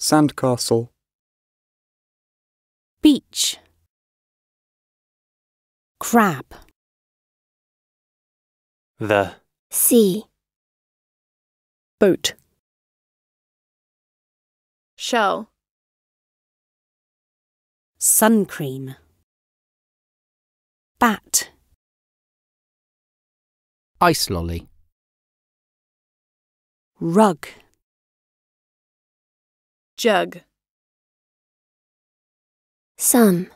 Sandcastle. Beach. Crab. The sea. Boat. Shell. Sun cream. Bat. Ice lolly. Rug. Jug. Some.